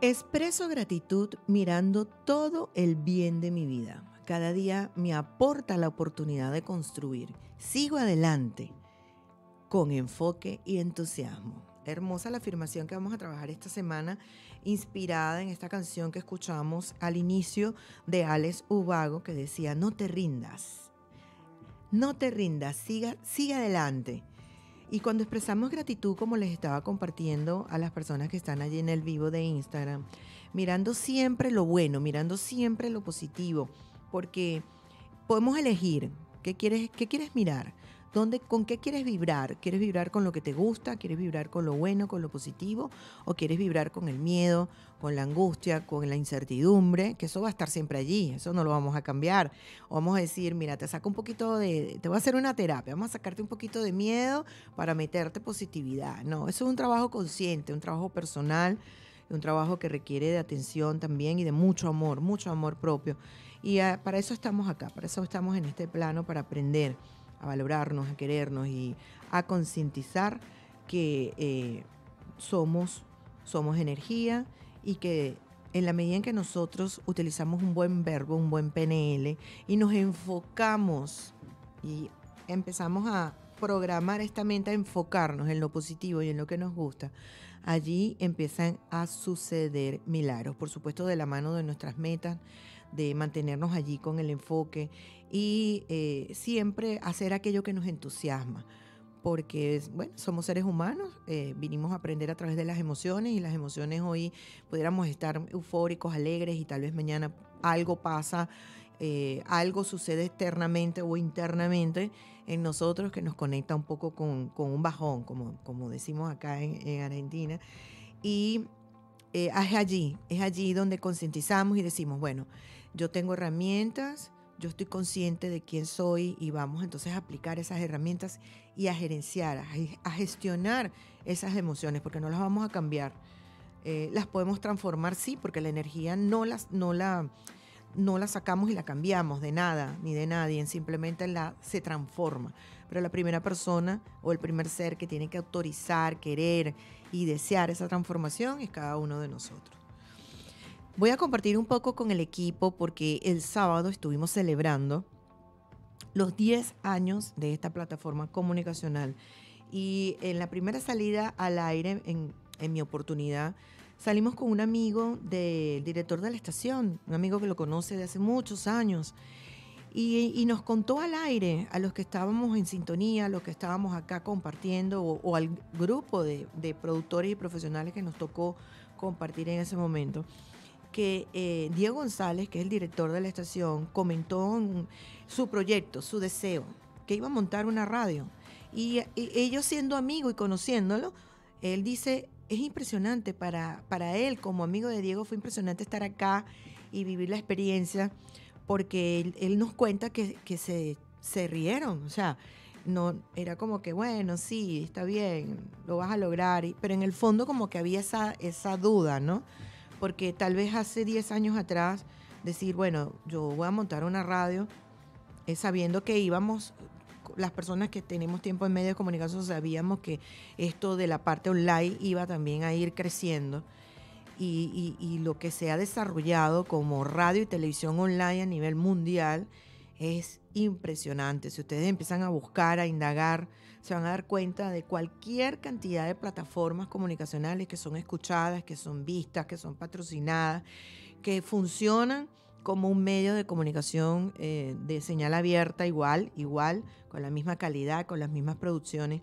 Expreso gratitud mirando todo el bien de mi vida. Cada día me aporta la oportunidad de construir. Sigo adelante con enfoque y entusiasmo. Hermosa la afirmación que vamos a trabajar esta semana, inspirada en esta canción que escuchamos al inicio de Alex Ubago, que decía, no te rindas, no te rindas, siga, sigue adelante. Y cuando expresamos gratitud, como les estaba compartiendo a las personas que están allí en el vivo de Instagram, mirando siempre lo bueno, mirando siempre lo positivo, porque podemos elegir qué quieres, qué quieres mirar. ¿Con qué quieres vibrar? ¿Quieres vibrar con lo que te gusta? ¿Quieres vibrar con lo bueno, con lo positivo? ¿O quieres vibrar con el miedo, con la angustia, con la incertidumbre? Que eso va a estar siempre allí, eso no lo vamos a cambiar. O vamos a decir, mira, te saco un poquito de, te voy a hacer una terapia, vamos a sacarte un poquito de miedo para meterte positividad. No, eso es un trabajo consciente, un trabajo personal, un trabajo que requiere de atención también y de mucho amor, mucho amor propio. Y ah, para eso estamos acá, para eso estamos en este plano, para aprender a valorarnos, a querernos y a concientizar que eh, somos, somos energía y que en la medida en que nosotros utilizamos un buen verbo, un buen PNL y nos enfocamos y empezamos a programar esta mente a enfocarnos en lo positivo y en lo que nos gusta, allí empiezan a suceder milagros, por supuesto de la mano de nuestras metas, de mantenernos allí con el enfoque y eh, siempre hacer aquello que nos entusiasma. Porque, bueno, somos seres humanos, eh, vinimos a aprender a través de las emociones y las emociones hoy pudiéramos estar eufóricos, alegres y tal vez mañana algo pasa eh, algo sucede externamente o internamente en nosotros que nos conecta un poco con, con un bajón, como, como decimos acá en, Argentina. Y es allí, es allí donde concientizamos y decimos, bueno, yo tengo herramientas, yo estoy consciente de quién soy y vamos entonces a aplicar esas herramientas y a gerenciar, a, gestionar esas emociones, porque no las vamos a cambiar. Eh, las podemos transformar, sí, porque la energía no, las, no, la, no la sacamos y la cambiamos de nada, ni de nadie, simplemente la, se transforma. Pero la primera persona o el primer ser que tiene que autorizar, querer y desear esa transformación es cada uno de nosotros. Voy a compartir un poco con el equipo porque el sábado estuvimos celebrando los 10 años de esta plataforma comunicacional. Y en la primera salida al aire, en, mi oportunidad, salimos con un amigo del director de la estación, un amigo que lo conoce de hace muchos años. Y, nos contó al aire, a los que estábamos en sintonía, a los que estábamos acá compartiendo, o, al grupo de, productores y profesionales que nos tocó compartir en ese momento, que eh, Diego González, que es el director de la estación, comentó su proyecto, su deseo, que iba a montar una radio. Y, ellos siendo amigo y conociéndolo, él dice, es impresionante para, para él, como amigo de Diego, fue impresionante estar acá y vivir la experiencia, porque él, nos cuenta que, se, se, rieron, o sea, no, era como que, bueno, sí, está bien, lo vas a lograr, pero en el fondo como que había esa, esa duda, ¿no? porque tal vez hace 10 años atrás decir, bueno, yo voy a montar una radio, sabiendo que íbamos, las personas que tenemos tiempo en medios de comunicación sabíamos que esto de la parte online iba también a ir creciendo. y lo que se ha desarrollado como radio y televisión online a nivel mundial, es impresionante. Si ustedes empiezan a buscar, a indagar, se van a dar cuenta de cualquier cantidad de plataformas comunicacionales que son escuchadas, que son vistas, que son patrocinadas, que funcionan como un medio de comunicación eh, de señal abierta igual, igual, con la misma calidad, con las mismas producciones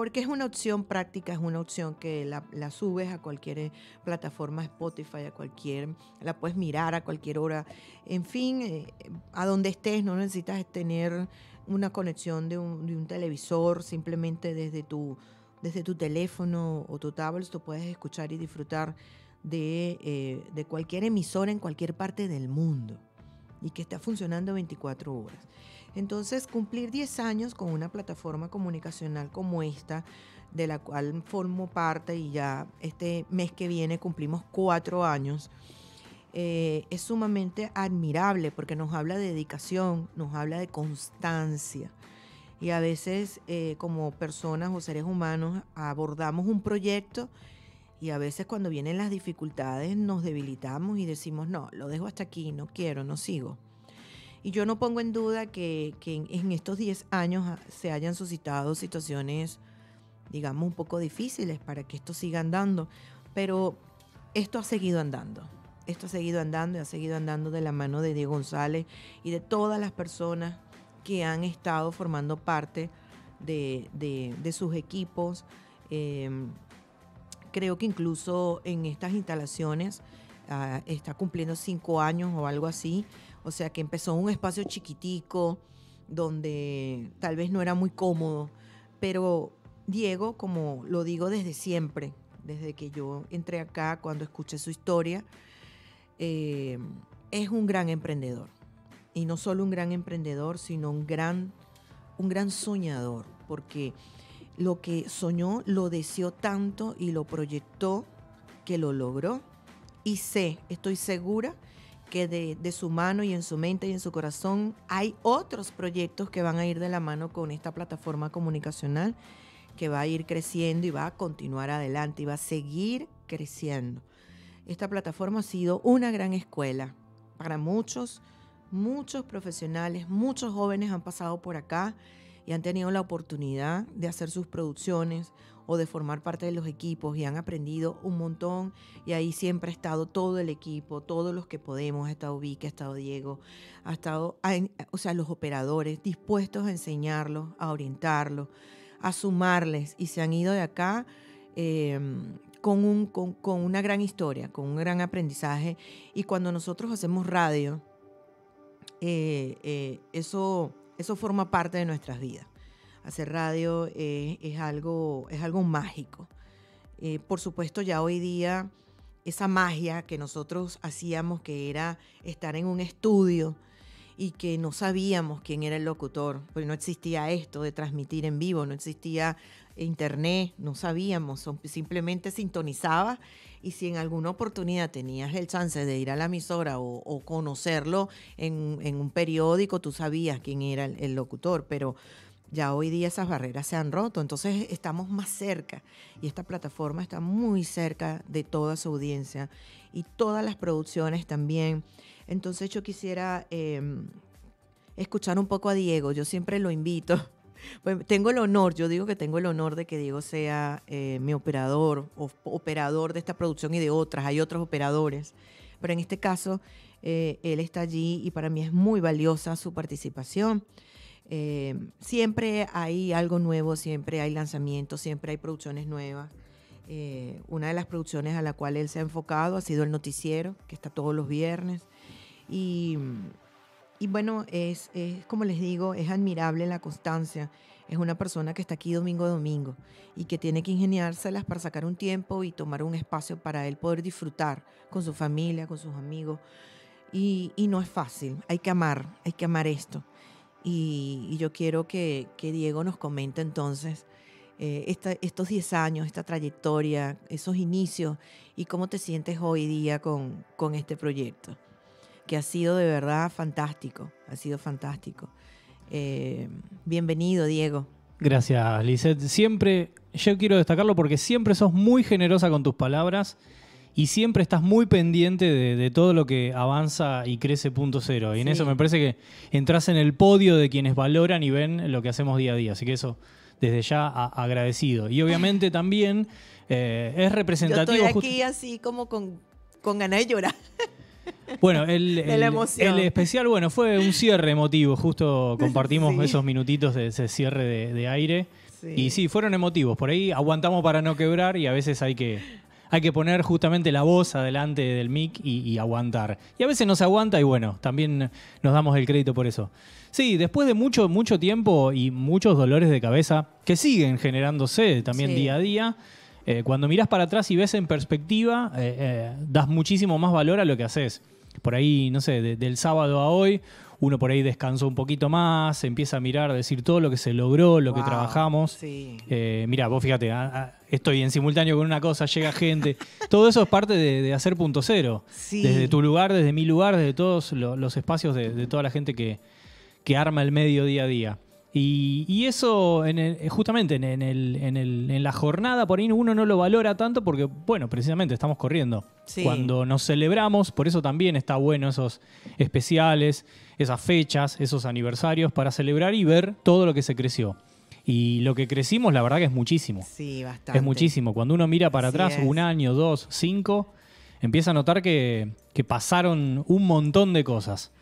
porque es una opción práctica, es una opción que la, subes a cualquier eh, plataforma Spotify, a cualquier, la puedes mirar a cualquier hora, en fin, eh, a donde estés, no necesitas tener una conexión de un, televisor, simplemente desde tu, desde tu teléfono o tu tablet tú puedes escuchar y disfrutar de eh, cualquier emisora en cualquier parte del mundo y que está funcionando 24 horas. Entonces, cumplir 10 años con una plataforma comunicacional como esta, de la cual formo parte y ya este mes que viene cumplimos 4 años, eh, es sumamente admirable porque nos habla de dedicación, nos habla de constancia. Y a veces eh, como personas o seres humanos abordamos un proyecto y a veces cuando vienen las dificultades nos debilitamos y decimos, no, lo dejo hasta aquí, no quiero, no sigo. Y yo no pongo en duda que, en, estos 10 años ah, se hayan suscitado situaciones, digamos, un poco difíciles para que esto siga andando, pero esto ha seguido andando. Esto ha seguido andando y ha seguido andando de la mano de Diego González y de todas las personas que han estado formando parte de, sus equipos. Em, creo que incluso en estas instalaciones ah, está cumpliendo cinco años o algo así o sea, que empezó un espacio chiquitico, donde tal vez no era muy cómodo, pero Diego, como lo digo desde siempre, desde que yo entré acá, cuando escuché su historia, eh, es un gran emprendedor. Y no solo un gran emprendedor, sino un gran, un gran soñador, porque lo que soñó lo deseó tanto y lo proyectó que lo logró. Y sé, estoy segura, que de, su mano y en su mente y en su corazón hay otros proyectos que van a ir de la mano con esta plataforma comunicacional que va a ir creciendo y va a continuar adelante y va a seguir creciendo. Esta plataforma ha sido una gran escuela para muchos, muchos profesionales, muchos jóvenes han pasado por acá y han tenido la oportunidad de hacer sus producciones o de formar parte de los equipos y han aprendido un montón y ahí siempre ha estado todo el equipo, todos los que podemos, ha estado Vicky, ha estado Diego, ha estado, o sea, los operadores dispuestos a enseñarlos, a orientarlos, a sumarles y se han ido de acá. Em, con, un, con, una gran historia, con un gran aprendizaje. Y cuando nosotros hacemos radio, eh, eh, eso eso forma parte de nuestras vidas. Hacer radio eh, es, algo, es algo mágico. Eh, por supuesto, ya hoy día esa magia que nosotros hacíamos, que era estar en un estudio, y que no sabíamos quién era el locutor, porque no existía esto de transmitir en vivo, no existía internet, no sabíamos, simplemente sintonizaba y si en alguna oportunidad tenías el chance de ir a la emisora o, conocerlo en, un periódico, tú sabías quién era el, el locutor, pero ya hoy día esas barreras se han roto, entonces estamos más cerca y esta plataforma está muy cerca de toda su audiencia y todas las producciones también. Entonces yo quisiera em, escuchar un poco a Diego, yo siempre lo invito. tengo el honor, yo digo que tengo el honor de que Diego sea eh, mi operador o operador de esta producción y de otras, hay otros operadores, pero en este caso eh, él está allí y para mí es muy valiosa su participación. Eh, siempre hay algo nuevo, siempre hay lanzamientos, siempre hay producciones nuevas. una de las producciones a la cual él se ha enfocado ha sido el noticiero, que está todos los viernes. Y, bueno, es, como les digo, es admirable la constancia. Es una persona que está aquí domingo a domingo y que tiene que ingeniárselas para sacar un tiempo y tomar un espacio para él poder disfrutar con su familia, con sus amigos. Y, no es fácil, hay que amar, hay que amar esto. Y, yo quiero que, Diego nos comente entonces eh, estos 10 años, esta trayectoria, esos inicios y cómo te sientes hoy día con este proyecto que ha sido de verdad fantástico, ha sido fantástico. Eh, bienvenido, Diego. Gracias, Lizeth. Siempre, yo quiero destacarlo porque siempre sos muy generosa con tus palabras y siempre estás muy pendiente de, todo lo que avanza y crece punto cero. Y en eso me parece que entras en el podio de quienes valoran y ven lo que hacemos día a día. Así que eso, desde ya, agradecido. Y obviamente también eh, es representativo. Yo estoy aquí así como con, con ganas de llorar. Bueno, el, el, especial, bueno, fue un cierre emotivo. Justo compartimos esos minutitos de ese cierre de, aire. Y sí, fueron emotivos. Por ahí aguantamos para no quebrar y a veces hay que, hay que poner justamente la voz adelante del mic y, aguantar. Y a veces no se aguanta y bueno, también nos damos el crédito por eso. Sí, después de mucho, mucho tiempo y muchos dolores de cabeza que siguen generándose también día a día, eh, cuando mirás para atrás y ves en perspectiva, eh, eh, das muchísimo más valor a lo que haces. Por ahí, no sé, del sábado a hoy, uno por ahí descansó un poquito más, empieza a mirar, decir todo lo que se logró, lo que trabajamos. Mirá, mira, vos fíjate, estoy en simultáneo con una cosa, llega gente. todo eso es parte de, hacer punto cero. Desde tu lugar, desde mi lugar, desde todos los, espacios de, toda la gente que arma el medio día a día. Y, eso, eh, justamente en, la jornada, por ahí uno no lo valora tanto porque, bueno, precisamente estamos corriendo. Cuando nos celebramos, por eso también está bueno esos especiales, esas fechas, esos aniversarios para celebrar y ver todo lo que se creció. Y lo que crecimos, la verdad que es muchísimo. Sí, bastante. Es muchísimo. Cuando uno mira para atrás, un año, dos, cinco, empieza a notar que pasaron un montón de cosas.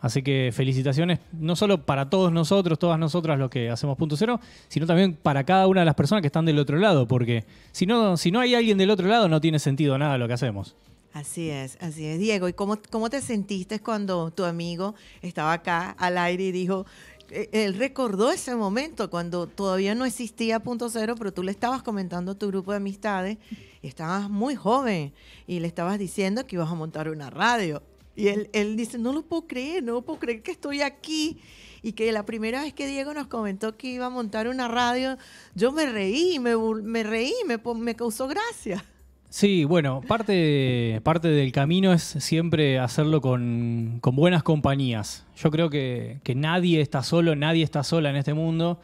Así que felicitaciones no solo para todos nosotros, todas nosotras los que hacemos punto cero, sino también para cada una de las personas que están del otro lado, porque si no, si no hay alguien del otro lado no tiene sentido nada lo que hacemos. Así es, así es. Diego, ¿y cómo, cómo te sentiste cuando tu amigo estaba acá al aire y dijo, eh, él recordó ese momento cuando todavía no existía Punto Cero, pero tú le estabas comentando a tu grupo de amistades, estabas muy joven y le estabas diciendo que ibas a montar una radio. Y él, dice, no lo puedo creer, no puedo creer que estoy aquí. Y que la primera vez que Diego nos comentó que iba a montar una radio, yo me reí, me, reí, me, causó gracia. Sí, bueno, parte, parte del camino es siempre hacerlo con, buenas compañías. Yo creo que, que nadie está solo, nadie está sola en este mundo.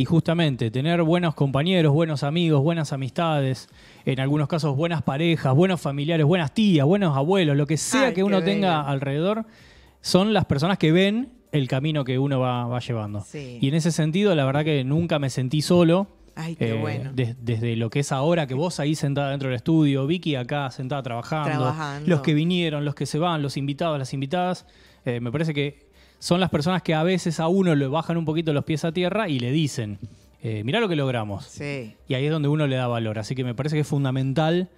Y justamente tener buenos compañeros, buenos amigos, buenas amistades, en algunos casos buenas parejas, buenos familiares, buenas tías, buenos abuelos, lo que sea que uno tenga alrededor, son las personas que ven el camino que uno va, llevando. Y en ese sentido, la verdad que nunca me sentí solo. Ay, qué eh, bueno. desde lo que es ahora, que vos ahí sentada dentro del estudio, Vicky acá sentada trabajando, los que vinieron, los que se van, los invitados, las invitadas, eh, me parece que son las personas que a veces a uno le bajan un poquito los pies a tierra y le dicen, mira eh, mirá lo que logramos. Y ahí es donde uno le da valor. Así que me parece que es fundamental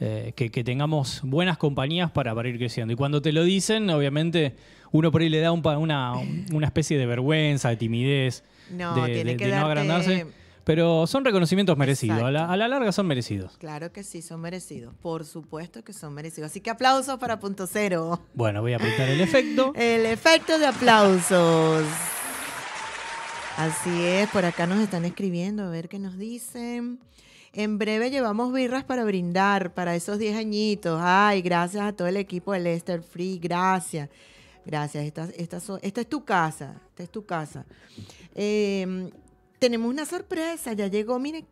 eh, que, tengamos buenas compañías para, ir creciendo. Y cuando te lo dicen, obviamente uno por ahí le da una, una, especie de vergüenza, de timidez, de no agrandarse pero son reconocimientos merecidos, a la, larga son merecidos. Claro que sí, son merecidos, por supuesto que son merecidos. Así que aplausos para punto cero. Bueno, voy a apretar el efecto. el efecto de aplausos. Así es, por acá nos están escribiendo, a ver qué nos dicen. En breve llevamos birras para brindar para esos 10 añitos. Ay, gracias a todo el equipo de Lester Free, gracias. Gracias, esta, esta, esta, es tu casa, esta es tu casa. Eh, tenemos una sorpresa, ya llegó, miren,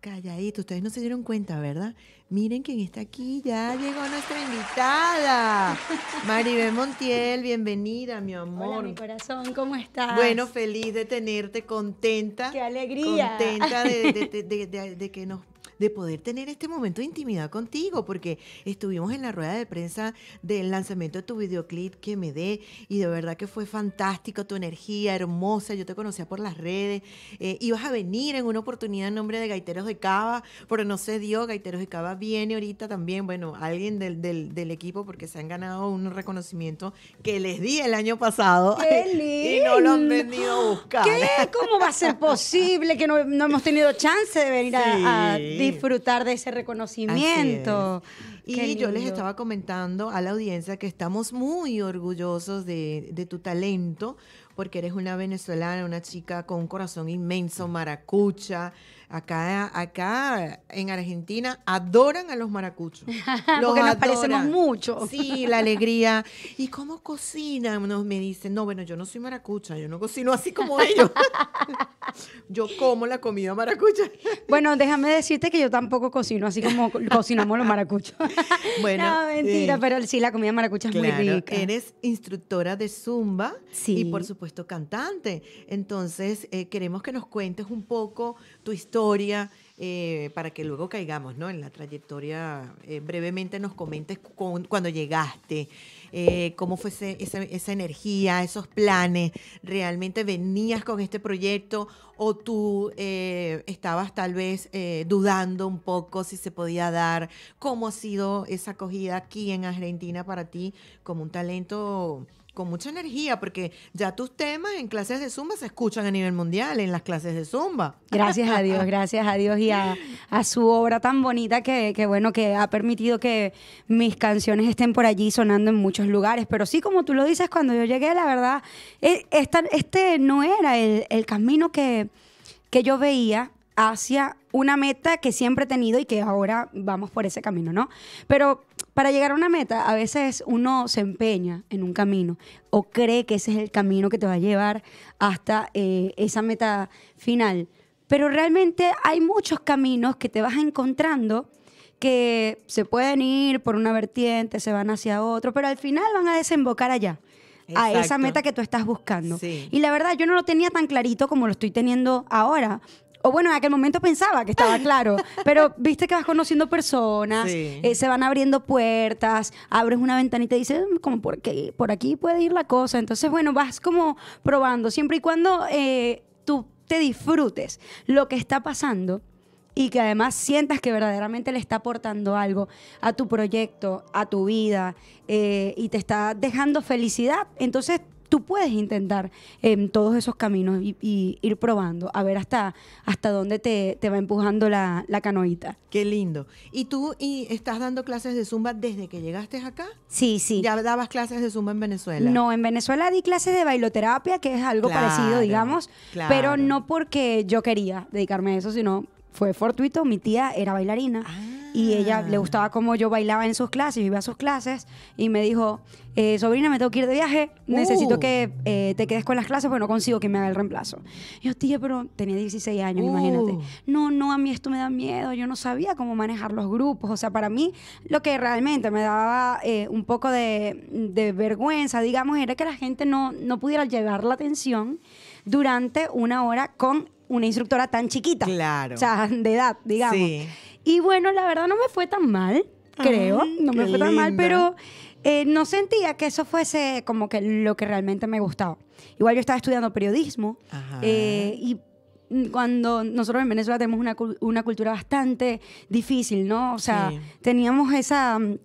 calladito, ustedes no se dieron cuenta, ¿verdad? Miren quién está aquí, ya llegó nuestra invitada. Maribel Montiel, bienvenida, mi amor. Hola, mi corazón, ¿cómo estás? Bueno, feliz de tenerte, contenta. ¡Qué alegría! Contenta de, de que nos de poder tener este momento de intimidad contigo, porque estuvimos en la rueda de prensa del lanzamiento de tu videoclip que me dé y de verdad que fue fantástico, tu energía hermosa, yo te conocía por las redes, eh, ibas a venir en una oportunidad en nombre de Gaiteros de Cava, pero no se dio, Gaiteros de Cava viene ahorita también, bueno, alguien del, del, equipo porque se han ganado un reconocimiento que les di el año pasado ¡Qué y no lo han venido a buscar. ¿Qué? ¿Cómo va a ser posible que no, hemos tenido chance de venir a disfrutar de ese reconocimiento. Y yo les estaba comentando a la audiencia que estamos muy orgullosos de, de tu talento, porque eres una venezolana, una chica con un corazón inmenso, maracucha, Acá, acá en Argentina adoran a los maracuchos. Lo que nos parecemos mucho. Sí, la alegría. ¿Y cómo cocinan? Nos, me dicen, no, bueno, yo no soy maracucha, yo no cocino así como ellos. yo como la comida maracucha. bueno, déjame decirte que yo tampoco cocino así como cocinamos los maracuchos. no, mentira, eh, pero sí, la comida maracucha es muy rica. Eres instructora de Zumba y por supuesto cantante. Entonces, eh, queremos que nos cuentes un poco tu historia, eh, para que luego caigamos ¿no? en la trayectoria. Eh, brevemente nos comentes cuando llegaste, eh, cómo fue esa, esa, energía, esos planes. ¿Realmente venías con este proyecto o tú estabas tal vez dudando un poco si se podía dar? ¿Cómo ha sido esa acogida aquí en Argentina para ti como un talento? con mucha energía, porque ya tus temas en clases de Zumba se escuchan a nivel mundial, en las clases de Zumba. Gracias a Dios, gracias a Dios y a, su obra tan bonita que, bueno, que ha permitido que mis canciones estén por allí sonando en muchos lugares. Pero sí, como tú lo dices, cuando yo llegué, la verdad, e, este no era el, camino que, que yo veía hacia una meta que siempre he tenido y que ahora vamos por ese camino, ¿no? Pero para llegar a una meta, a veces uno se empeña en un camino o cree que ese es el camino que te va a llevar hasta eh, esa meta final. Pero realmente hay muchos caminos que te vas encontrando que se pueden ir por una vertiente, se van hacia otro, pero al final van a desembocar allá. a esa meta que tú estás buscando. Y la verdad, yo no lo tenía tan clarito como lo estoy teniendo ahora, o bueno, en aquel momento pensaba que estaba claro, pero viste que vas conociendo personas, eh, se van abriendo puertas, abres una ventanita y dices, mm, como por, por aquí puede ir la cosa. Entonces, bueno, vas como probando, siempre y cuando eh, tú te disfrutes lo que está pasando y que además sientas que verdaderamente le está aportando algo a tu proyecto, a tu vida eh, y te está dejando felicidad, entonces tú puedes intentar en em, todos esos caminos y, ir probando, a ver hasta, hasta dónde te, va empujando la, la, canoita. Qué lindo. ¿Y tú y estás dando clases de zumba desde que llegaste acá? Sí, sí. ¿Ya dabas clases de zumba en Venezuela? No, en Venezuela di clases de bailoterapia, que es algo parecido, digamos, pero no porque yo quería dedicarme a eso, sino fue fortuito, mi tía era bailarina y ella ah. le gustaba cómo yo bailaba en sus clases, iba a sus clases y me dijo, eh, sobrina, me tengo que ir de viaje, necesito uh. que eh, te quedes con las clases porque no consigo que me haga el reemplazo. yo, tía, pero tenía 16 años, uh. imagínate. No, no, a mí esto me da miedo, yo no sabía cómo manejar los grupos, o sea, para mí lo que realmente me daba eh, un poco de, vergüenza, digamos, era que la gente no, no pudiera llevar la atención durante una hora con una instructora tan chiquita. Claro. O sea, de edad, digamos. Y bueno, la verdad no me fue tan mal, creo. no me fue tan mal, pero eh, no sentía que eso fuese como que lo que realmente me gustaba. Igual yo estaba estudiando periodismo eh, y cuando nosotros en Venezuela tenemos una, una, cultura bastante difícil, ¿no? O sea, teníamos esa mm,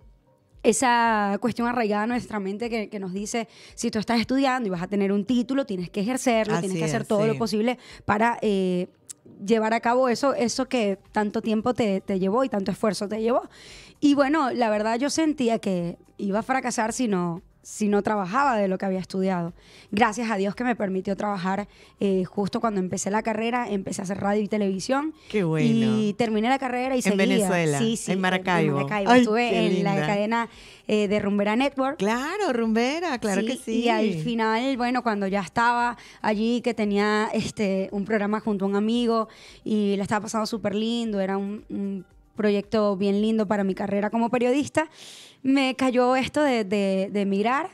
esa cuestión arraigada en nuestra mente que, nos dice, si tú estás estudiando y vas a tener un título, tienes que ejercerlo, tienes que hacer todo lo posible para eh, llevar a cabo eso, eso que tanto tiempo te, te, llevó y tanto esfuerzo te llevó. Y bueno, la verdad yo sentía que iba a fracasar si no, si no trabajaba de lo que había estudiado. Gracias a Dios que me permitió trabajar eh, justo cuando empecé la carrera, empecé a hacer radio y televisión. Qué bueno. Y terminé la carrera y en En Venezuela, sí, sí, en Maracaibo. Maracaibo. Estuve en la cadena eh, de Rumbera Network. Claro, Rumbera, claro que sí. Y al final, bueno, cuando ya estaba allí, que tenía este un programa junto a un amigo y la estaba pasando súper lindo, era un proyecto bien lindo para mi carrera como periodista me cayó esto de, de, emigrar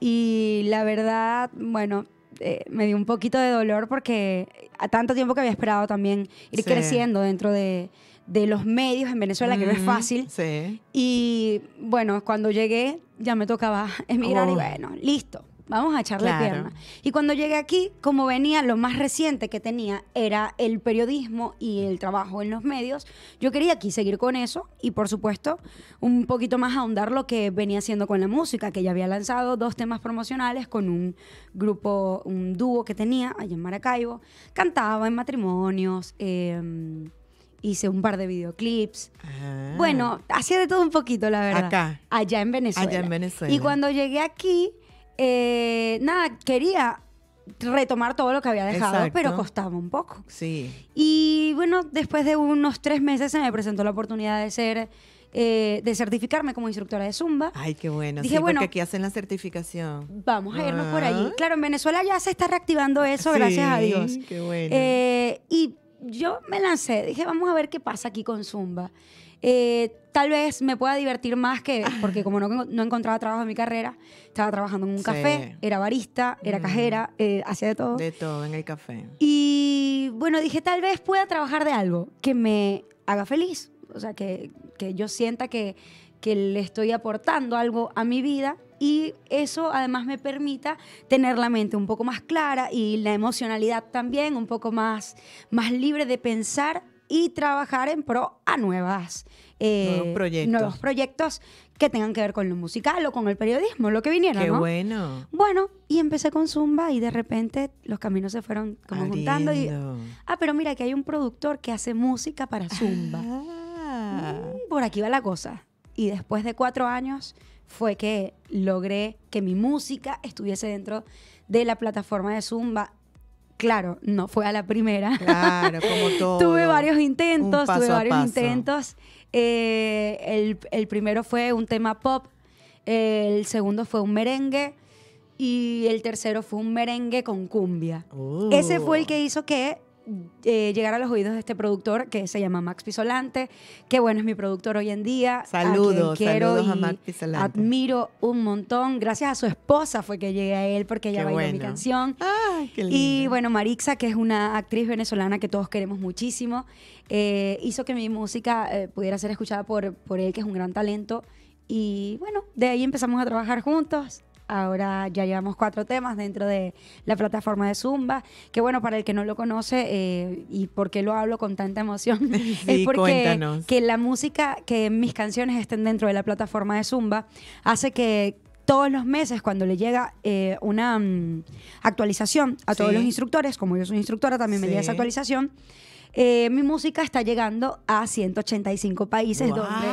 y la verdad, bueno, eh, me dio un poquito de dolor porque a tanto tiempo que había esperado también ir creciendo dentro de, los medios en Venezuela, que no es fácil. Y bueno, cuando llegué ya me tocaba emigrar y oh. bueno, listo vamos a echarle pierna. Y cuando llegué aquí, como venía, lo más reciente que tenía era el periodismo y el trabajo en los medios. Yo quería aquí seguir con eso y, por supuesto, un poquito más ahondar lo que venía haciendo con la música, que ya había lanzado dos temas promocionales con un grupo, un dúo que tenía allá en Maracaibo. Cantaba en matrimonios. Em, hice un par de videoclips. Ah. Bueno, hacía de todo un poquito, la verdad. Acá. Allá en Venezuela. Allá en Venezuela. Y cuando llegué aquí, eh, nada, quería retomar todo lo que había dejado, pero costaba un poco. Sí. Y bueno, después de unos tres meses se me presentó la oportunidad de ser eh, de certificarme como instructora de zumba. Ay, qué bueno. Dije, sí, bueno, porque aquí hacen la certificación. Vamos a irnos por allí. Ah. Claro, en Venezuela ya se está reactivando eso, gracias a Dios. Qué bueno. Eh, y yo me lancé, dije, vamos a ver qué pasa aquí con zumba. Eh, tal vez me pueda divertir más que, ah. porque como no, no, encontraba trabajo en mi carrera, estaba trabajando en un café, era barista, era mm. cajera, eh, hacía de todo. De todo en el café. Y bueno, dije, tal vez pueda trabajar de algo que me haga feliz, o sea, que, yo sienta que, le estoy aportando algo a mi vida y eso además me permita tener la mente un poco más clara y la emocionalidad también un poco más, más libre de pensar y trabajar en pro a nuevas, eh, nuevos, proyectos. que tengan que ver con lo musical o con el periodismo, lo que viniera. Qué bueno. Bueno, y empecé con Zumba y de repente los caminos se fueron como ah, juntando. ah, pero mira que hay un productor que hace música para Zumba. Ah. Mm, por aquí va la cosa. Y después de cuatro años fue que logré que mi música estuviese dentro de la plataforma de Zumba Claro, no fue a la primera. Claro, como todo. tuve varios intentos, tuve varios intentos. Eh, el, primero fue un tema pop, el segundo fue un merengue y el tercero fue un merengue con cumbia. Ese fue el oh. que hizo que eh, llegar a los oídos de este productor que se llama Max Pisolante, que bueno, es mi productor hoy en día. Saludos, quiero saludos a Max Pisolante. Admiro un montón. Gracias a su esposa fue que llegué a él porque ella bailó mi canción. qué lindo. Y bueno, Marixa, que es una actriz venezolana que todos queremos muchísimo, eh, hizo que mi música eh, pudiera ser escuchada por, por él, que es un gran talento. Y bueno, de ahí empezamos a trabajar juntos Ahora ya llevamos cuatro temas dentro de la plataforma de Zumba. Que bueno, para el que no lo conoce eh, y por qué lo hablo con tanta emoción, es porque que la música, que mis canciones estén dentro de la plataforma de Zumba, hace que todos los meses cuando le llega eh, una mm, actualización a todos los instructores, como yo soy instructora, también me llega esa actualización. Eh, mi música está llegando a 185 países donde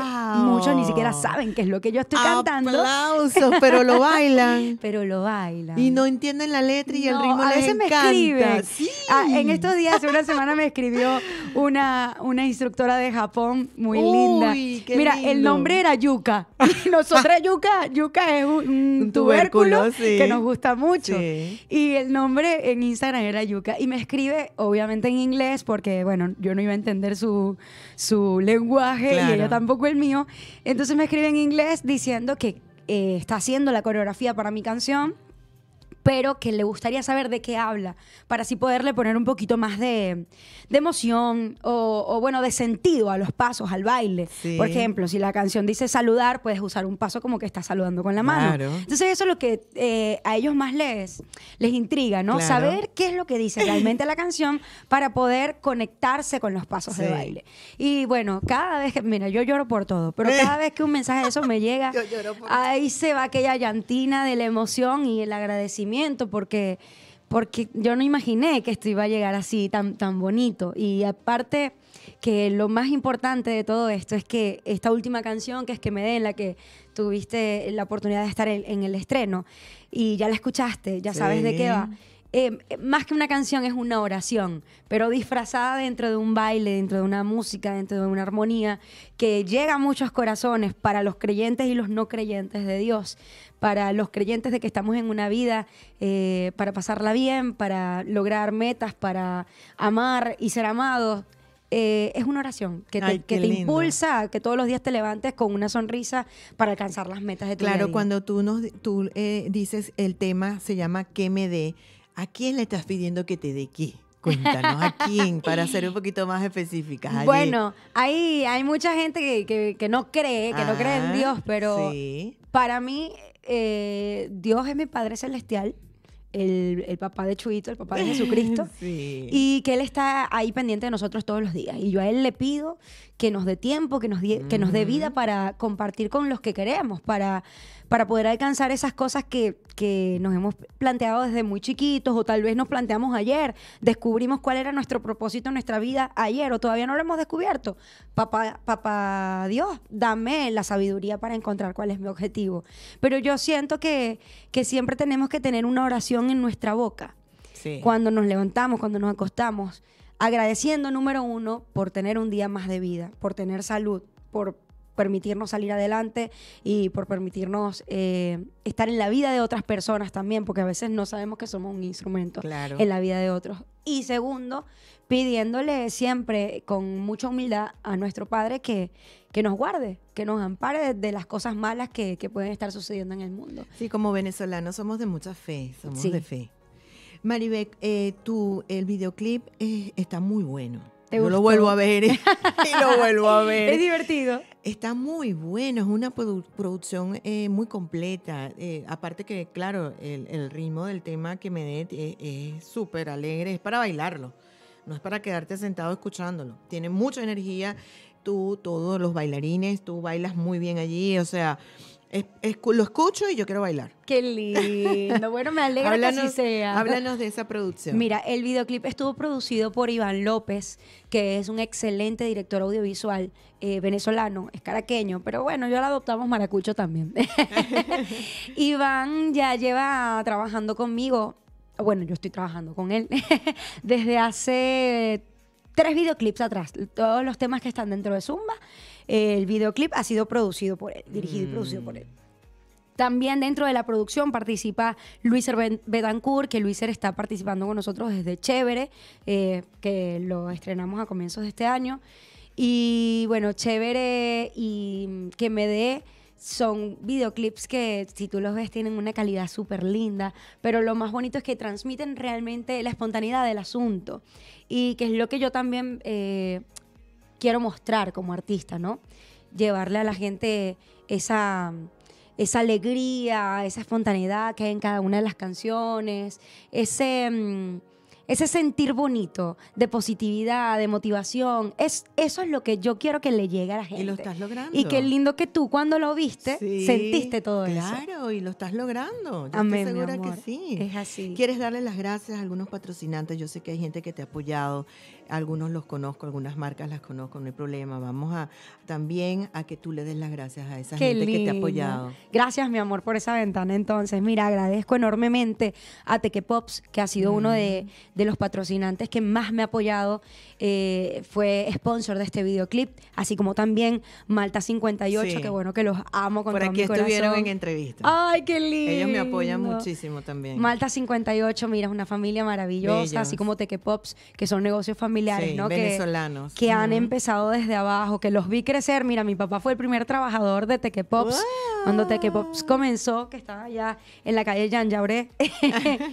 muchos ni siquiera saben qué es lo que yo estoy cantando. Aplausos, pero lo bailan. pero lo bailan. Y no entienden la letra y el ritmo. A veces me escriben. Ah, en estos días, hace una semana me escribió una, una instructora de Japón muy Uy, linda. Mira, el nombre era Yuka. Nosotras Yuka, Yuka es un, tubérculo, que nos gusta mucho. Y el nombre en Instagram era Yuka. Y me escribe, obviamente en inglés, porque bueno, yo no iba a entender su, su lenguaje y ella tampoco el mío. Entonces me escribe en inglés diciendo que eh, está haciendo la coreografía para mi canción pero que le gustaría saber de qué habla, para así poderle poner un poquito más de, emoción o, bueno, de sentido a los pasos, al baile. Por ejemplo, si la canción dice saludar, puedes usar un paso como que estás saludando con la mano. Entonces eso es lo que eh, a ellos más les, les intriga, ¿no? Saber qué es lo que dice realmente la canción para poder conectarse con los pasos del de baile. Y bueno, cada vez que, mira, yo lloro por todo, pero cada vez que un mensaje de eso me llega, ahí se va aquella llantina de la emoción y el agradecimiento porque, porque yo no imaginé que esto iba a llegar así tan, tan bonito. Y aparte que lo más importante de todo esto es que esta última canción, que es Que me dé en la que tuviste la oportunidad de estar en, el estreno, y ya la escuchaste, ya sabes de qué va. Eh, más que una canción es una oración, pero disfrazada dentro de un baile, dentro de una música, dentro de una armonía que llega a muchos corazones para los creyentes y los no creyentes de Dios para los creyentes de que estamos en una vida eh, para pasarla bien, para lograr metas, para amar y ser amados. Eh, es una oración que te, que te impulsa que todos los días te levantes con una sonrisa para alcanzar las metas de tu vida. Claro, cuando tú, nos, tú eh, dices el tema se llama ¿Qué me dé? ¿A quién le estás pidiendo que te dé qué? Cuéntanos a quién, para ser un poquito más específica. Bueno, ahí hay mucha gente que, no cree, que no cree en ah, Dios, pero para mí eh, Dios es mi Padre Celestial, el, papá de Chuito, el papá de Jesucristo, y que Él está ahí pendiente de nosotros todos los días. Y yo a Él le pido que nos dé tiempo, que nos, que nos dé vida para compartir con los que queremos, para, para poder alcanzar esas cosas que, nos hemos planteado desde muy chiquitos o tal vez nos planteamos ayer, descubrimos cuál era nuestro propósito en nuestra vida ayer o todavía no lo hemos descubierto. Papá, papá Dios, dame la sabiduría para encontrar cuál es mi objetivo. Pero yo siento que, que siempre tenemos que tener una oración en nuestra boca. Cuando nos levantamos, cuando nos acostamos agradeciendo número uno por tener un día más de vida, por tener salud, por permitirnos salir adelante y por permitirnos eh, estar en la vida de otras personas también, porque a veces no sabemos que somos un instrumento en la vida de otros. Y segundo, pidiéndole siempre con mucha humildad a nuestro Padre que, que nos guarde, que nos ampare de, las cosas malas que, que, pueden estar sucediendo en el mundo. Sí, como venezolanos somos de mucha fe, somos de fe. Maribek, eh, tú, el videoclip eh, está muy bueno. ¿Te Yo lo vuelvo a ver eh. y lo vuelvo a ver. Es divertido. Está muy bueno, es una producción muy completa. aparte que, claro, el, el, ritmo del tema que me dé es súper alegre, es para bailarlo, no es para quedarte sentado escuchándolo. Tiene mucha energía, tú, todos los bailarines, tú bailas muy bien allí, o sea, lo escucho y yo quiero bailar. Qué lindo. Bueno, me alegra que así sea. Háblanos de esa producción. Mira, el videoclip estuvo producido por Iván López, que es un excelente director audiovisual eh, venezolano, es caraqueño, pero bueno, yo lo adoptamos maracucho también. Iván ya lleva trabajando conmigo, bueno, yo estoy trabajando con él desde hace tres videoclips atrás, todos los temas que están dentro de Zumba el videoclip ha sido producido por él, dirigido y producido por él. Mm. También dentro de la producción participa Luis Betancourt, que Luiser está participando con nosotros desde Chévere, eh, que lo estrenamos a comienzos de este año. Y bueno, Chévere y mm, que me dé son videoclips que si tú los ves tienen una calidad súper linda, pero lo más bonito es que transmiten realmente la espontaneidad del asunto y que es lo que yo también eh, quiero mostrar como artista, ¿no? Llevarle a la gente esa, esa alegría, esa espontaneidad que hay en cada una de las canciones, ese, mm, ese sentir bonito de positividad, de motivación. Es, eso es lo que yo quiero que le llegue a la gente. Y lo estás logrando. Y qué lindo que tú cuando lo viste sentiste todo eso. Claro, y lo estás logrando. estoy segura que sí. Es así. ¿Quieres darle las gracias a algunos patrocinantes? Yo sé que hay gente que te ha apoyado algunos los conozco, algunas marcas las conozco, no hay problema. Vamos a también a que tú le des las gracias a esa gente que te ha apoyado. Gracias, mi amor, por esa ventana. Entonces, mira, agradezco enormemente a Teque Pops, que ha sido uno mm. de, los patrocinantes que más me ha apoyado. Eh, fue sponsor de este videoclip, así como también Malta 58, que bueno, que los amo con todo mi corazón. Por aquí estuvieron en entrevista. ¡Ay, qué lindo! Ellos me apoyan muchísimo también. Malta 58, mira, es una familia maravillosa, así como Teque Pops, que son negocios familiares Venezolanos. Que, han empezado desde abajo, que los vi crecer. Mira, mi papá fue el primer trabajador de Tequepops Pops. Cuando Tequepops Pops comenzó, que estaba allá en la calle Jan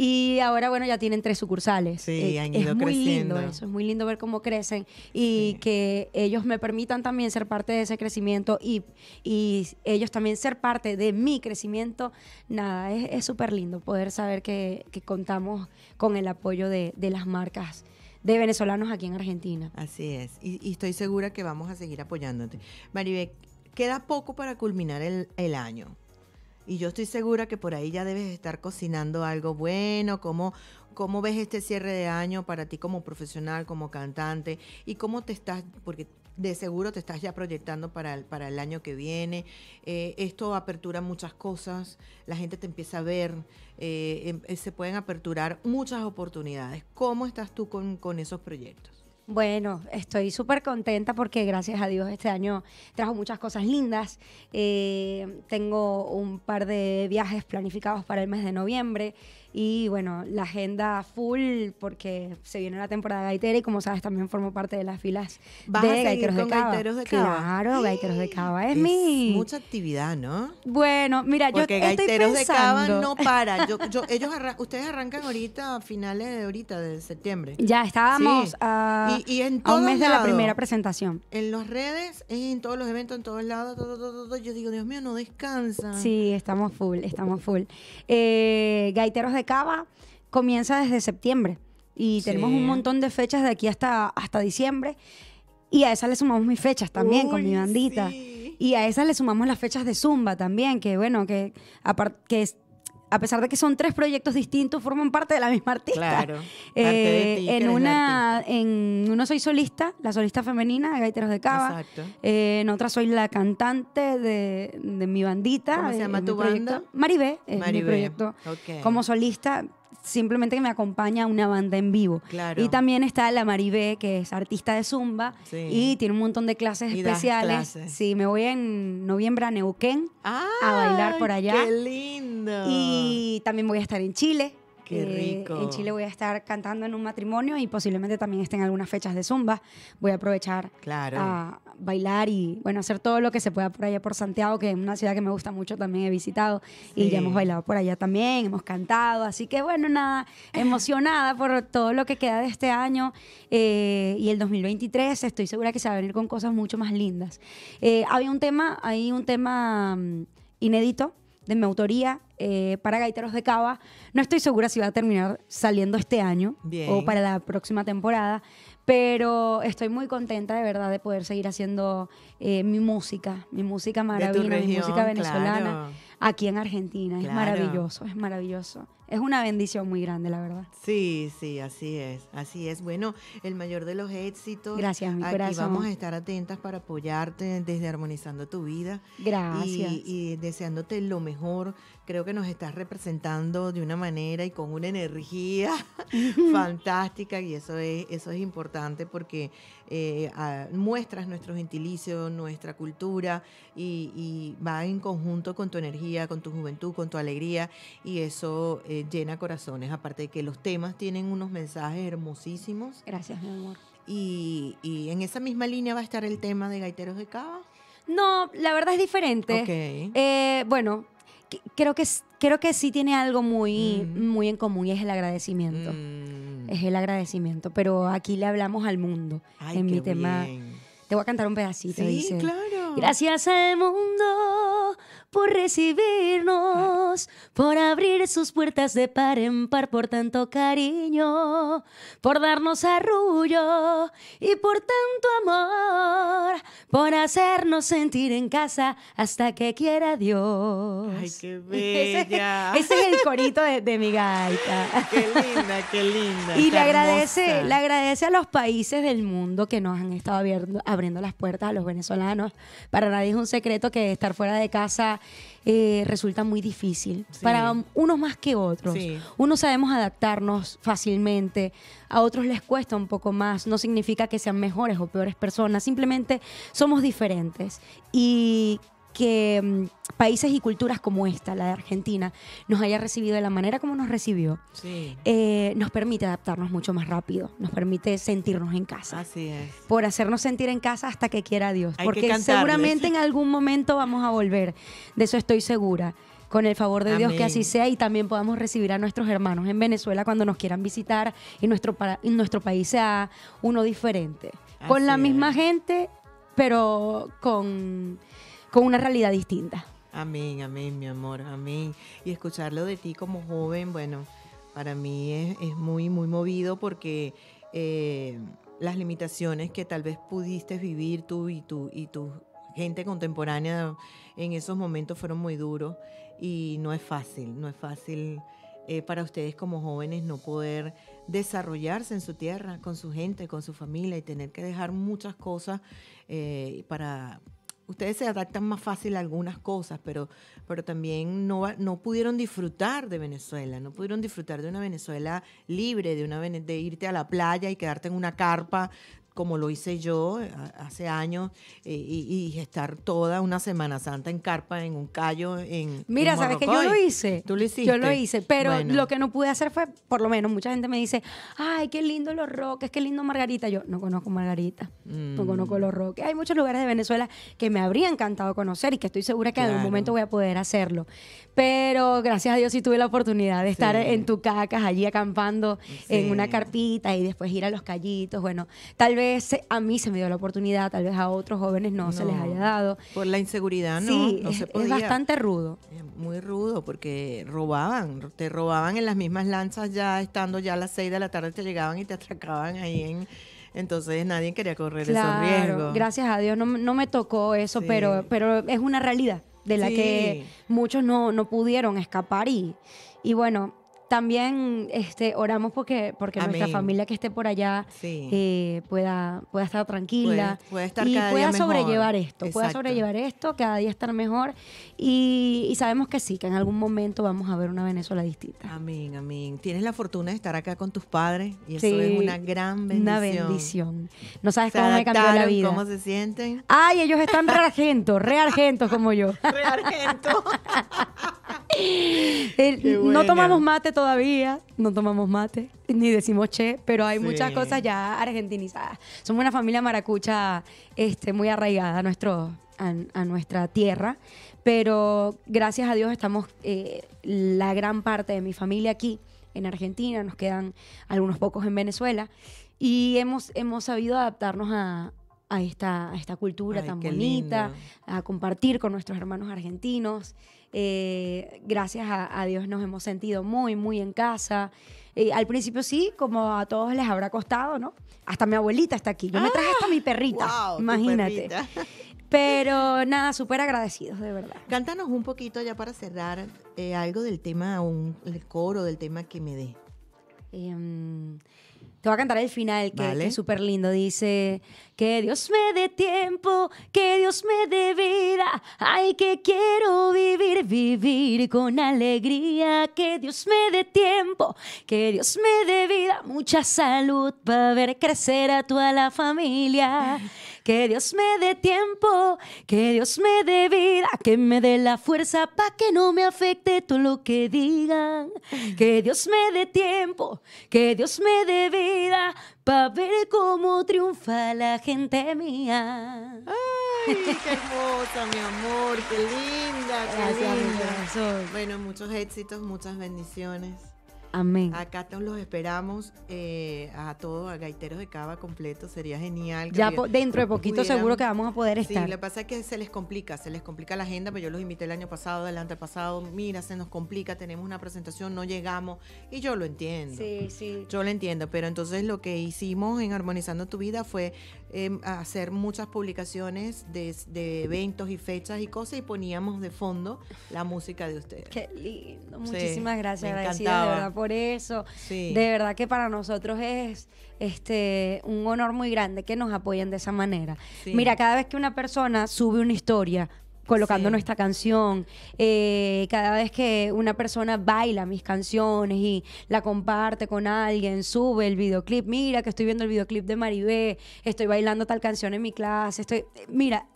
Y ahora, bueno, ya tienen tres sucursales. Sí, ido es muy Lindo eso, es muy lindo ver cómo crecen y que ellos me permitan también ser parte de ese crecimiento y, y ellos también ser parte de mi crecimiento. Nada, es súper lindo poder saber que, contamos con el apoyo de, de las marcas de venezolanos aquí en Argentina. Así es, y, estoy segura que vamos a seguir apoyándote. Maribel queda poco para culminar el, año. Y yo estoy segura que por ahí ya debes estar cocinando algo bueno, como ¿Cómo ves este cierre de año para ti como profesional, como cantante? ¿Y cómo te estás, porque de seguro te estás ya proyectando para el, para el año que viene. Eh, esto apertura muchas cosas, la gente te empieza a ver, eh, em, eh, se pueden aperturar muchas oportunidades. ¿Cómo estás tú con, esos proyectos? Bueno, estoy súper contenta porque gracias a Dios este año trajo muchas cosas lindas. tengo un par de viajes planificados para el mes de noviembre. Y bueno, la agenda full porque se viene la temporada gaitera y como sabes también formo parte de las filas de Gaiteros, de Cava. Claro, Gaiteros de Cava es, mi... Mucha actividad, ¿no? Bueno, mira, yo estoy Gaiteros de Cava no para. ellos ustedes arrancan ahorita a finales de ahorita, de septiembre. Ya estábamos ah, a, en un mes de la primera presentación. En las redes, en todos los eventos, en todos lados, todo, yo digo, Dios mío, no descansa. Sí, estamos full, estamos full. Eh, Gaiteros de Cava comienza desde septiembre y tenemos un montón de fechas de aquí hasta, hasta diciembre. Y a esa le sumamos mis fechas también con mi bandita. Y a esas le sumamos las fechas de Zumba también, que bueno, que, que es, a pesar de que son tres proyectos distintos, forman parte de la misma artista. Claro. Eh, en una, en uno soy solista, la solista femenina de Gaiteros de Cava. Exacto. Eh, en otra soy la cantante de, mi bandita. ¿Cómo se llama tu banda? Maribé. Maribé. Mi proyecto. Como solista simplemente que me acompaña una banda en vivo. Y también está la Maribé, que es artista de Zumba y tiene un montón de clases especiales. Sí, me voy en noviembre a Neuquén a bailar por allá. ¡Qué lindo! Y también voy a estar en Chile. Qué eh, rico. en Chile voy a estar cantando en un matrimonio y posiblemente también estén algunas fechas de zumba. Voy a aprovechar a bailar y bueno, hacer todo lo que se pueda por allá por Santiago, que es una ciudad que me gusta mucho, también he visitado y ya hemos bailado por allá también, hemos cantado, así que bueno, nada, emocionada por todo lo que queda de este año eh, y el 2023, estoy segura que se va a venir con cosas mucho más lindas. Eh, había un tema, hay un tema mm, inédito de mi autoría eh, para Gaiteros de Cava. No estoy segura si va a terminar saliendo este año o para la próxima temporada, pero estoy muy contenta de verdad de poder seguir haciendo eh, mi música, mi música maravillosa, mi música venezolana aquí en Argentina. Es maravilloso, es maravilloso es una bendición muy grande, la verdad. Sí, sí, así es, así es. Bueno, el mayor de los éxitos. Gracias, mi Aquí vamos a estar atentas para apoyarte desde Armonizando tu Vida. Gracias. Y, deseándote lo mejor. Creo que nos estás representando de una manera y con una energía fantástica y eso es, eso es importante porque eh, muestras nuestro gentilicio nuestra cultura y, va en conjunto con tu energía, con tu juventud, con tu alegría y eso eh, llena corazones. Aparte de que los temas tienen unos mensajes hermosísimos. Gracias, mi amor. Y, en esa misma línea va a estar el tema de Gaiteros de Cava. No, la verdad es diferente. Okay. Eh, bueno, creo que, creo que sí tiene algo muy, mm. muy en común y es el agradecimiento. Mm. Es el agradecimiento, pero aquí le hablamos al mundo Ay, en mi tema. Te voy a cantar un pedacito. Sí, dice, claro. Gracias al mundo por recibirnos, por abrir sus puertas de par en par, por tanto cariño, por darnos arrullo y por tanto amor, por hacernos sentir en casa hasta que quiera Dios. Ay, qué bella. Ese, es el corito de, mi gaita. Qué linda, qué linda. Y le agradece, le agradece a los países del mundo que nos han estado abriendo las puertas a los venezolanos. Para nadie es un secreto que estar fuera de casa eh, resulta muy difícil. Para unos más que otros. Unos sabemos adaptarnos fácilmente, a otros les cuesta un poco más. No significa que sean mejores o peores personas, simplemente somos diferentes. Y que mm, países y culturas como esta, la de Argentina, nos haya recibido de la manera como nos recibió, eh, nos permite adaptarnos mucho más rápido, nos permite sentirnos en casa. Así es. Por hacernos sentir en casa hasta que quiera Dios. porque seguramente en algún momento vamos a volver, de eso estoy segura. Con el favor de Dios que así sea y también podamos recibir a nuestros hermanos en Venezuela cuando nos quieran visitar y nuestro, nuestro país sea uno diferente. con la misma gente, pero con con una realidad distinta. Amén, amén, mi amor, amén. Y escucharlo de ti como joven, bueno, para mí es, muy, muy movido porque eh, las limitaciones que tal vez pudiste vivir tú y tu, y tu gente contemporánea en esos momentos fueron muy duros y no es fácil, no es fácil eh, para ustedes como jóvenes no poder desarrollarse en su tierra, con su gente, con su familia y tener que dejar muchas cosas eh, para ustedes se adaptan más fácil a algunas cosas, pero, pero también no, no pudieron disfrutar de Venezuela, no pudieron disfrutar de una Venezuela libre, de, una, de irte a la playa y quedarte en una carpa, como lo hice yo eh, hace años, eh, y, estar toda una Semana Santa en carpa, en un callo, en... Mira, sabes que yo lo hice. Tú lo hiciste. Yo lo hice, pero lo que no pude hacer fue, por lo menos, mucha gente me dice, ay, qué lindo los roques, qué lindo Margarita. Yo no conozco Margarita, no mm. conozco los roques. Hay muchos lugares de Venezuela que me habría encantado conocer y que estoy segura que en algún momento voy a poder hacerlo. Pero gracias a Dios si tuve la oportunidad de estar en en Tucacas, allí acampando en una carpita y después ir a los callitos. Bueno, tal vez a mí se me dio la oportunidad, tal vez a otros jóvenes no, se les haya dado. Por la inseguridad, no. es, se es bastante rudo. muy rudo porque robaban, te robaban en las mismas lanzas ya estando ya a las seis de la tarde, te llegaban y te atracaban ahí Entonces nadie quería correr esos riesgos. Gracias a Dios no, me tocó eso, pero, pero es una realidad de la que muchos no, pudieron escapar y, y bueno, también este, oramos porque, porque nuestra familia que esté por allá eh, pueda, pueda estar tranquila y pueda sobrellevar esto, pueda sobrellevar esto, cada día estar mejor y, sabemos que sí, que en algún momento vamos a ver una Venezuela distinta. Amén, amén. Tienes la fortuna de estar acá con tus padres y eso es una gran bendición. Una bendición. No sabes cómo me cambió la vida. ¿Cómo se sienten? Ay, ellos están reargentos, reargentos como yo. reargentos. No tomamos mate todavía, no tomamos mate, ni decimos che, pero hay muchas cosas ya argentinizadas. Somos una familia maracucha este, muy arraigada a, nuestro, a, nuestra tierra, pero gracias a Dios estamos eh, la gran parte de mi familia aquí en Argentina, nos quedan algunos pocos en Venezuela y hemos, hemos sabido adaptarnos a, a esta, esta cultura tan bonita, a compartir con nuestros hermanos argentinos. Eh, gracias a, Dios nos hemos sentido muy, muy en casa. Eh, al principio sí, como a todos les habrá costado, ¿no? Hasta mi abuelita está aquí. Yo me traje hasta ah, mi perrita, imagínate. Pero nada, súper agradecidos, de verdad. Cántanos un poquito ya para cerrar eh, algo del tema, un, el coro del tema que me dé. Em, te voy a cantar el final, que, que es súper lindo. Dice, que Dios me dé tiempo, que Dios me dé vida. Ay, que quiero vivir, vivir con alegría. Que Dios me dé tiempo, que Dios me dé vida. Mucha salud para ver crecer a toda la familia. Que Dios me dé tiempo, que Dios me dé vida, que me dé la fuerza para que no me afecte todo lo que digan. Que Dios me dé tiempo, que Dios me dé vida, para ver cómo triunfa la gente mía. ¡Ay, qué hermosa, mi amor! ¡Qué linda! Qué linda. Bueno, muchos éxitos, muchas bendiciones. Amén. Acá todos los esperamos, eh, a todos, a Gaiteros de Cava completo, sería genial. ya dentro de poquito seguro que vamos a poder estar. Sí, lo que pasa es que se les complica, se les complica la agenda, pero pues yo los invité el año pasado, del antepasado, mira, se nos complica, tenemos una presentación, no llegamos, y yo lo entiendo. Sí, sí. Yo lo entiendo, pero entonces lo que hicimos en Armonizando tu Vida fue em, hacer muchas publicaciones de, eventos y fechas y cosas, y poníamos de fondo la música de ustedes. Qué lindo, muchísimas gracias, me por eso. De verdad que para nosotros es este, un honor muy grande que nos apoyen de esa manera. Mira, cada vez que una persona sube una historia colocando nuestra canción, eh, cada vez que una persona baila mis canciones y la comparte con alguien, sube el videoclip, mira que estoy viendo el videoclip de Maribé, estoy bailando tal canción en mi clase, estoy, mira,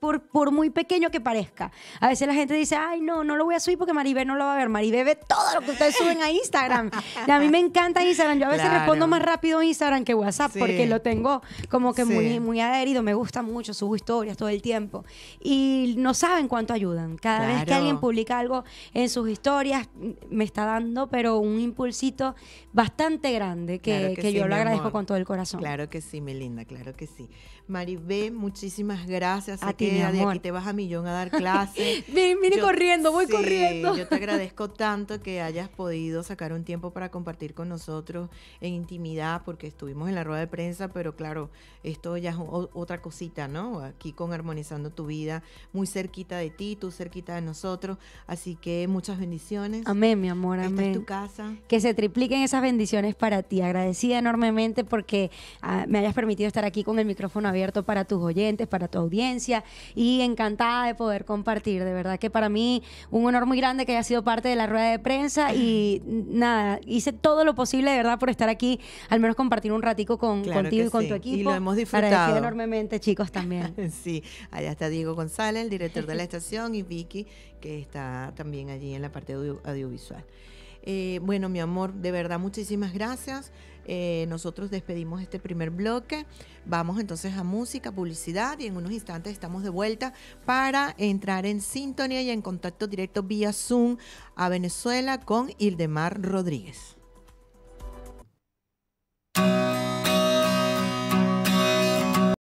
por, muy pequeño que parezca. A veces la gente dice, ay, no, no lo voy a subir porque Maribel no lo va a ver. Maribel ve todo lo que ustedes suben a Instagram. a mí me encanta Instagram. Yo a veces respondo más rápido Instagram que WhatsApp porque lo tengo como que muy, muy adherido. Me gusta mucho, sus historias todo el tiempo. Y no saben cuánto ayudan. Cada vez que alguien publica algo en sus historias, me está dando, pero un impulsito bastante grande que, yo lo agradezco con todo el corazón. Claro que sí, Melinda, claro que sí. Maribel, muchísimas gracias. A ti, aquí te vas a Millón a dar clases. Vine vine corriendo, voy sí, corriendo. yo te agradezco tanto que hayas podido sacar un tiempo para compartir con nosotros en intimidad, porque estuvimos en la rueda de prensa, pero claro, esto ya es otra cosita, ¿no? Aquí con Armonizando tu Vida, muy cerquita de ti, tú cerquita de nosotros. Así que muchas bendiciones. Amén, mi amor, amén. tu casa. Que se tripliquen esas bendiciones para ti. Agradecida enormemente porque ah, me hayas permitido estar aquí con el micrófono abierto abierto para tus oyentes, para tu audiencia y encantada de poder compartir. De verdad que para mí un honor muy grande que haya sido parte de la rueda de prensa y nada, hice todo lo posible de verdad por estar aquí, al menos compartir un ratico con, contigo y con tu equipo. Y lo hemos disfrutado. enormemente, chicos, también. sí, allá está Diego González, el director de la estación, y Vicky, que está también allí en la parte audiovisual. Eh, bueno, mi amor, de verdad, muchísimas gracias. Eh, nosotros despedimos este primer bloque. Vamos entonces a música, publicidad y en unos instantes estamos de vuelta para entrar en sintonía y en contacto directo vía Zoom a Venezuela con Ildemar Rodríguez.